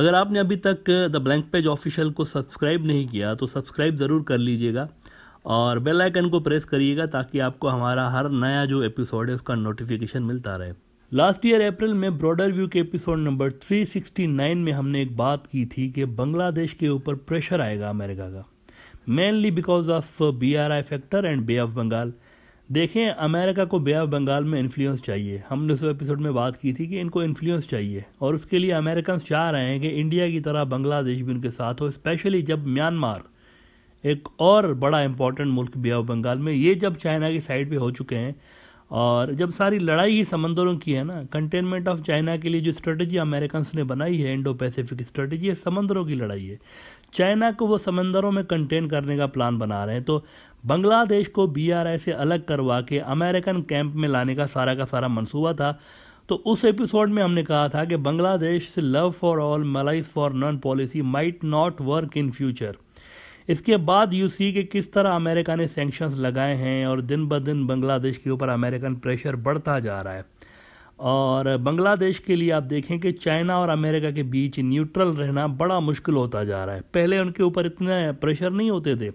अगर आपने अभी तक द ब्लैंक पेज ऑफिशियल को सब्सक्राइब नहीं किया तो सब्सक्राइब ज़रूर कर लीजिएगा और बेल आइकन को प्रेस करिएगा ताकि आपको हमारा हर नया जो एपिसोड है उसका नोटिफिकेशन मिलता रहे लास्ट ईयर अप्रैल में ब्रॉडर व्यू के एपिसोड नंबर 369 में हमने एक बात की थी कि बांग्लादेश के ऊपर प्रेशर आएगा अमेरिका का mainly because of B R I factor and bay of Bengal देखें अमेरिका को बे ऑफ बंगाल में इन्फ्लुएंस चाहिए हमने उस एपिसोड में बात की थी कि इनको इन्फ्लुएंस चाहिए और उसके लिए अमेरिकन चाह रहे हैं कि इंडिया की तरह बांग्लादेश भी उनके साथ हो स्पेशली जब म्यांमार एक और बड़ा इम्पॉर्टेंट मुल्क बे ऑफ बंगाल में ये जब चाइना की साइड पर हो चुके हैं और जब सारी लड़ाई ही समंदरों की है ना कंटेनमेंट ऑफ चाइना के लिए जो स्ट्रेटजी अमेरिकन ने बनाई है इंडो पैसिफिक स्ट्रेटजी है समंदरों की लड़ाई है चाइना को वो समंदरों में कंटेन करने का प्लान बना रहे हैं तो बांग्लादेश को आई से अलग करवा के अमेरिकन कैंप में लाने का सारा का सारा मंसूबा था तो उस एपिसोड में हमने कहा था कि बांग्लादेश से love for all malice for none policy might not work in future इसके बाद यू सी के किस तरह अमेरिका ने सेंक्शंस लगाए हैं और दिन ब दिन बांग्लादेश के ऊपर अमेरिकन प्रेशर बढ़ता जा रहा है और बांग्लादेश के लिए आप देखें कि चाइना और अमेरिका के बीच न्यूट्रल रहना बड़ा मुश्किल होता जा रहा है पहले उनके ऊपर इतने प्रेशर नहीं होते थे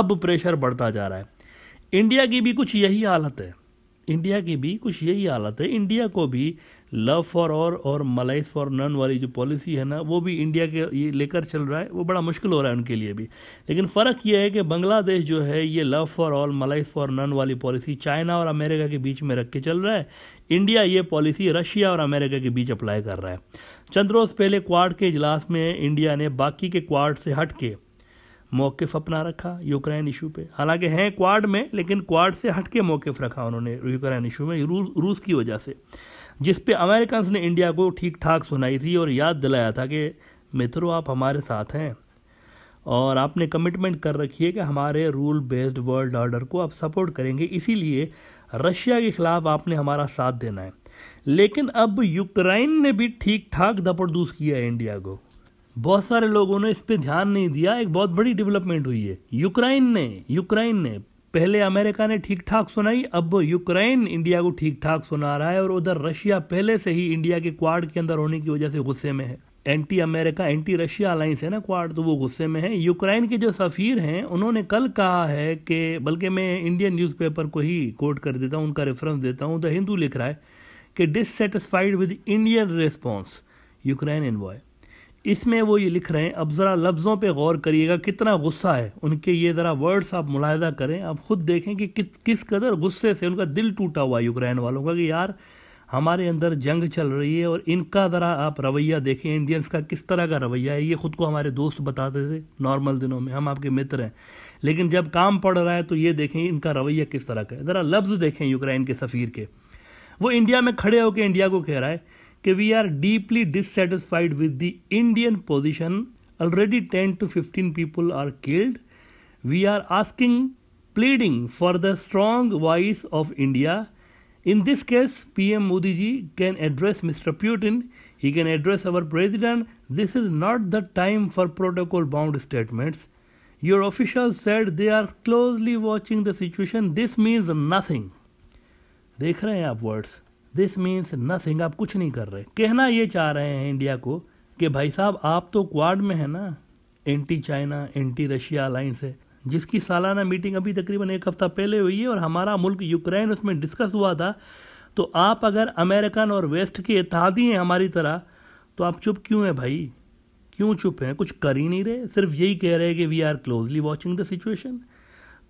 अब प्रेशर बढ़ता जा रहा है इंडिया की भी कुछ यही हालत है इंडिया की भी कुछ यही हालत है इंडिया को भी लव फॉर और और मलाइज फॉर नन वाली जो पॉलिसी है ना वो भी इंडिया के ये लेकर चल रहा है वो बड़ा मुश्किल हो रहा है उनके लिए भी लेकिन फ़र्क ये है कि बांग्लादेश जो है ये love for all malice for none वाली पॉलिसी चाइना और अमेरिका के बीच में रख के चल रहा है इंडिया ये पॉलिसी रशिया और अमेरिका के बीच अप्लाई कर रहा है चंद रोज़ पहले क्वाड के इजलास में इंडिया ने बाकी के क्वाड से हट के मौक़ अपना रखा यूक्रेन इशू पे हालांकि हैं क्वाड में लेकिन क्वाड से हट के मौक़ रखा उन्होंने यूक्रेन इशू में रू, रूस की वजह से जिस पे अमेरिकन ने इंडिया को ठीक ठाक सुनाई थी और याद दिलाया था कि मित्रों आप हमारे साथ हैं और आपने कमिटमेंट कर रखी है कि हमारे रूल बेस्ड वर्ल्ड ऑर्डर को आप सपोर्ट करेंगे इसीलिए रशिया के ख़िलाफ़ आपने हमारा साथ देना है लेकिन अब यूक्रेन ने भी ठीक ठाक दपड़दूस किया है इंडिया को बहुत सारे लोगों ने इस पर ध्यान नहीं दिया एक बहुत बड़ी डेवलपमेंट हुई है यूक्रेन ने यूक्रेन ने पहले अमेरिका ने ठीक ठाक सुनाई अब यूक्रेन इंडिया को ठीक ठाक सुना रहा है और उधर रशिया पहले से ही इंडिया के क्वाड के अंदर होने की वजह से गुस्से में है anti America anti Russia alliance है ना क्वाड तो वो गुस्से में है यूक्रेन के जो सफ़ीर हैं उन्होंने कल कहा है कि बल्कि मैं इंडियन न्यूज़पेपर को ही कोट कर देता हूँ उनका रेफरेंस देता हूँ द तो हिंदू लिख रहा है कि dissatisfied with Indian response Ukraine envoy इसमें वो ये लिख रहे हैं अब ज़रा लफ्ज़ों पे गौर करिएगा कितना गुस्सा है उनके ये ज़रा वर्ड्स आप मुलायदा करें आप ख़ुद देखें कि, किस कदर गुस्से से उनका दिल टूटा हुआ यूक्रेन वालों का कि यार हमारे अंदर जंग चल रही है और इनका ज़रा आप रवैया देखें इंडियंस का किस तरह का रवैया है ये ख़ुद को हमारे दोस्त बताते थे नॉर्मल दिनों में हम आपके मित्र हैं लेकिन जब काम पड़ रहा है तो ये देखें इनका रवैया किस तरह का है ज़रा लफ्ज़ देखें यूक्रेन के सफ़ीर के वो इंडिया में खड़े होकर इंडिया को कह रहा है we are deeply dissatisfied with the Indian position. Already 10 to 15 people are killed. We are asking, pleading for the strong voice of India. In this case, PM Modi ji can address Mr. Putin. He can address our president. This is not the time for protocol bound statements. Your officials said they are closely watching the situation. This means nothing. देख रहे हैं आप words this means nothing आप कुछ नहीं कर रहे कहना ये चाह रहे हैं इंडिया को कि भाई साहब आप तो क्वाड में है ना anti China anti Russia alliance है जिसकी सालाना मीटिंग अभी तकरीबन एक हफ्ता पहले हुई है और हमारा मुल्क यूक्रेन उसमें डिस्कस हुआ था तो आप अगर अमेरिकन और वेस्ट के इतिहादी हैं हमारी तरह तो आप चुप क्यों हैं भाई क्यों चुप हैं कुछ कर ही नहीं रहे सिर्फ यही कह रहे हैं कि we are closely watching the situation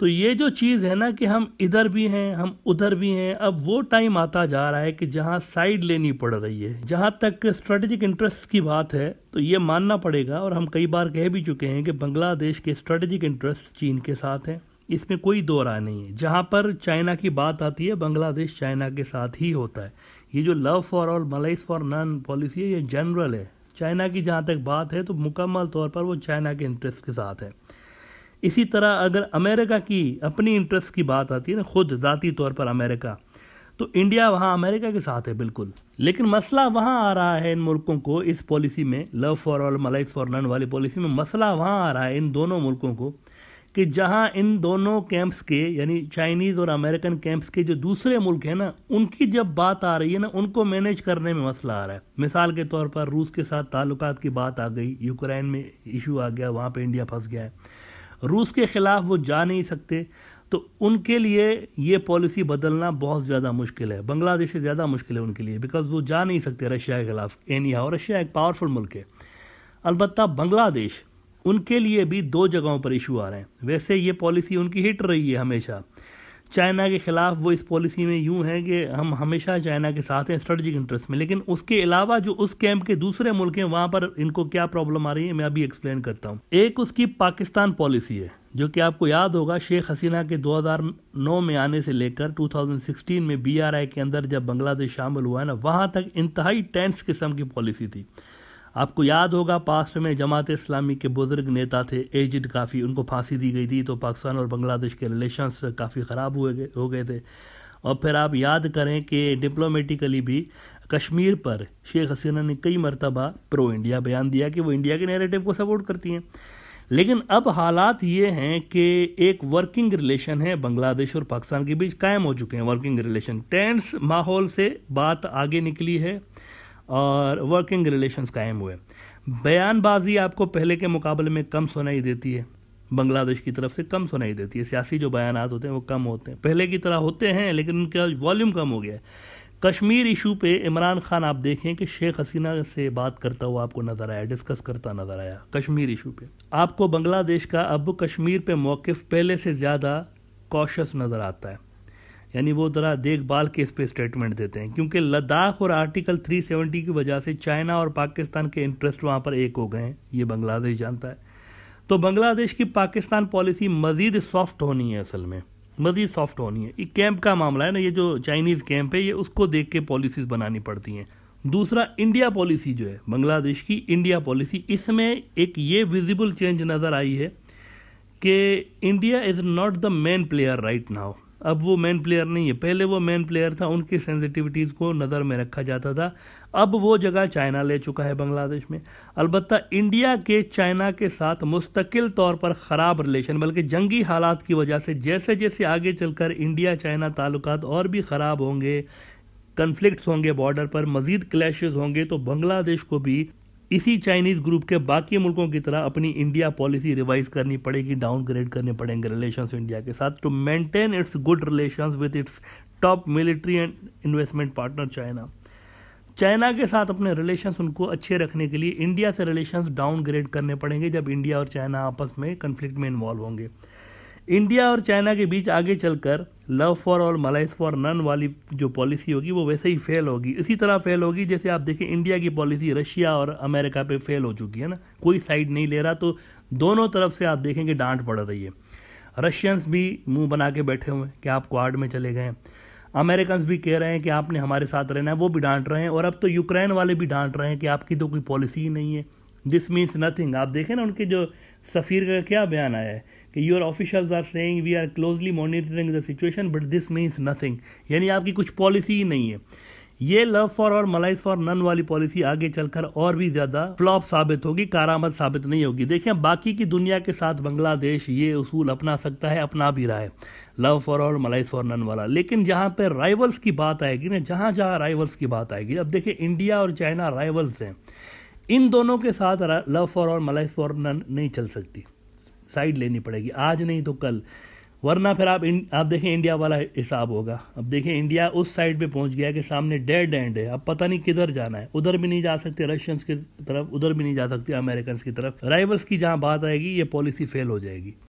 तो ये जो चीज़ है ना कि हम इधर भी हैं हम उधर भी हैं अब वो टाइम आता जा रहा है कि जहाँ साइड लेनी पड़ रही है जहाँ तक स्ट्रेटेजिक इंटरेस्ट की बात है तो ये मानना पड़ेगा और हम कई बार कह भी चुके हैं कि बांग्लादेश के स्ट्रेटेजिक इंटरेस्ट चीन के साथ हैं इसमें कोई दो राय नहीं है जहाँ पर चाइना की बात आती है बांग्लादेश चाइना के साथ ही होता है ये जो love for all malice for none policy है ये जनरल है चाइना की जहाँ तक बात है तो मुकम्मल तौर पर वो चाइना के इंटरेस्ट के साथ है इसी तरह अगर अमेरिका की अपनी इंटरेस्ट की बात आती है ना खुद ज़ाती तौर पर अमेरिका तो इंडिया वहाँ अमेरिका के साथ है बिल्कुल लेकिन मसला वहाँ आ रहा है इन मुल्कों को इस पॉलिसी में love for all malice for none वाली पॉलिसी में मसला वहाँ आ रहा है इन दोनों मुल्कों को कि जहाँ इन दोनों कैंप्स के यानी चाइनीज़ और अमेरिकन कैंप्स के जो दूसरे मुल्क हैं ना उनकी जब बात आ रही है ना उनको मैनेज करने में मसला आ रहा है मिसाल के तौर पर रूस के साथ ताल्लुकात की बात आ गई यूक्रेन में इशू आ गया वहाँ पर इंडिया फंस गया है रूस के ख़िलाफ़ वो जा नहीं सकते तो उनके लिए ये पॉलिसी बदलना बहुत ज़्यादा मुश्किल है बांग्लादेश से ज़्यादा मुश्किल है उनके लिए बिकॉज वो जा नहीं सकते रशिया के ख़िलाफ़ एनी हाउ रशिया एक पावरफुल मुल्क है अलबत् बांग्लादेश उनके लिए भी दो जगहों पर इशू आ रहे हैं वैसे ये पॉलिसी उनकी हिट रही है हमेशा चाइना के ख़िलाफ़ वो इस पॉलिसी में यूं है कि हम हमेशा चाइना के साथ हैं स्ट्रेटजिक इंटरेस्ट में लेकिन उसके अलावा जो उस कैंप के दूसरे मुल्क हैं वहाँ पर इनको क्या प्रॉब्लम आ रही है मैं अभी एक्सप्लेन करता हूँ एक उसकी पाकिस्तान पॉलिसी है जो कि आपको याद होगा शेख हसीना के 2009 में आने से लेकर 2016 में बीआरआई के अंदर जब बांग्लादेश शामिल हुआ है ना वहाँ तक इंतहाई टेंस किस्म की पॉलिसी थी आपको याद होगा पास में जमात इस्लामी के बुज़ुर्ग नेता थे एजड काफ़ी उनको फांसी दी गई थी तो पाकिस्तान और बांग्लादेश के रिलेशंस काफ़ी ख़राब हुए हो गए थे और फिर आप याद करें कि डिप्लोमेटिकली भी कश्मीर पर शेख हसीना ने कई मरतबा प्रो इंडिया बयान दिया कि वो इंडिया के नेरेटिव को सपोर्ट करती हैं लेकिन अब हालात ये हैं कि एक वर्किंग रिलेशन है बांग्लादेश और पाकिस्तान के बीच कायम हो चुके हैं वर्किंग रिलेशन टेंस माहौल से बात आगे निकली है और वर्किंग रिलेशंस कायम हुए बयानबाजी आपको पहले के मुकाबले में कम सुनाई देती है बांग्लादेश की तरफ से कम सुनाई देती है सियासी जो बयान होते हैं वो कम होते हैं पहले की तरह होते हैं लेकिन उनका वॉल्यूम कम हो गया है कश्मीर इशू पे इमरान खान आप देखें कि शेख हसीना से बात करता हुआ आपको नज़र आया डिस्कस करता नज़र आया कश्मीर इशू पे आपको बांग्लादेश का अब कश्मीर पे मौक़ पहले से ज़्यादा कॉशस नज़र आता है यानी वो ज़रा देखभाल के इस पर स्टेटमेंट देते हैं क्योंकि लद्दाख और आर्टिकल 370 की वजह से चाइना और पाकिस्तान के इंटरेस्ट वहाँ पर एक हो गए हैं ये बांग्लादेश जानता है तो बांग्लादेश की पाकिस्तान पॉलिसी मज़ीद सॉफ्ट होनी है असल में मज़ीद सॉफ्ट होनी है एक कैंप का मामला है ना ये जो चाइनीज़ कैंप है ये उसको देख के पॉलिसीज़ बनानी पड़ती हैं दूसरा इंडिया पॉलिसी जो है बांग्लादेश की इंडिया पॉलिसी इसमें एक ये विजिबल चेंज नज़र आई है कि India is not the main player right now अब वो मेन प्लेयर नहीं है पहले वो मेन प्लेयर था उनकी सेंसिटिविटीज़ को नज़र में रखा जाता था अब वो जगह चाइना ले चुका है बांग्लादेश में अलबत् इंडिया के चाइना के साथ मुस्तकिल तौर पर ख़राब रिलेशन बल्कि जंगी हालात की वजह से जैसे जैसे आगे चलकर इंडिया चाइना ताल्लुक और भी ख़राब होंगे कन्फ्लिक्ट होंगे बॉर्डर पर मजीद क्लैश होंगे तो बांग्लादेश को भी इसी चाइनीज ग्रुप के बाकी मुल्कों की तरह अपनी इंडिया पॉलिसी रिवाइज करनी पड़ेगी डाउनग्रेड करने पड़ेंगे रिलेशंस इंडिया के साथ to maintain its good relations with its top military and investment partner China China के साथ अपने रिलेशंस उनको अच्छे रखने के लिए इंडिया से रिलेशंस डाउनग्रेड करने पड़ेंगे जब इंडिया और चाइना आपस में कन्फ्लिक्ट में इन्वॉल्व होंगे इंडिया और चाइना के बीच आगे चलकर love for all malice for none वाली जो पॉलिसी होगी वो वैसे ही फेल होगी इसी तरह फेल होगी जैसे आप देखें इंडिया की पॉलिसी रशिया और अमेरिका पे फेल हो चुकी है ना कोई साइड नहीं ले रहा तो दोनों तरफ से आप देखेंगे डांट पड़ रही है रशियंस भी मुंह बना के बैठे हुए हैं कि आप क्वाड में चले गए अमेरिकन भी कह रहे हैं कि आपने हमारे साथ रहना है वो भी डांट रहे हैं और अब तो यूक्रेन वाले भी डांट रहे हैं कि आपकी तो कोई पॉलिसी ही नहीं है दिस मीन्स नथिंग आप देखें ना उनके जो सफ़ीर का क्या बयान आया है कि your officials are saying we are closely monitoring the situation but this means nothing यानी आपकी कुछ पॉलिसी ही नहीं है ये love for all malice for none वाली पॉलिसी आगे चलकर और भी ज्यादा फ्लॉप साबित होगी कारामद साबित नहीं होगी देखिए बाकी की दुनिया के साथ बांग्लादेश ये उसूल अपना सकता है अपना भी रहा है लव फॉर और मलाइस फॉर नन वाला लेकिन जहाँ पर राइवल्स की बात आएगी ना जहाँ जहाँ राइवल्स की बात आएगी अब देखिए इंडिया और चाइना राइवल्स हैं इन दोनों के साथ लव फॉर और मलाइस फॉर नन नहीं चल सकती साइड लेनी पड़ेगी आज नहीं तो कल वरना फिर आप इन, आप देखें इंडिया वाला हिसाब होगा अब देखें इंडिया उस साइड पे पहुंच गया कि सामने डेड एंड है अब पता नहीं किधर जाना है उधर भी नहीं जा सकते रशियंस की तरफ उधर भी नहीं जा सकते अमेरिकन की तरफ राइवल्स की जहां बात आएगी ये पॉलिसी फेल हो जाएगी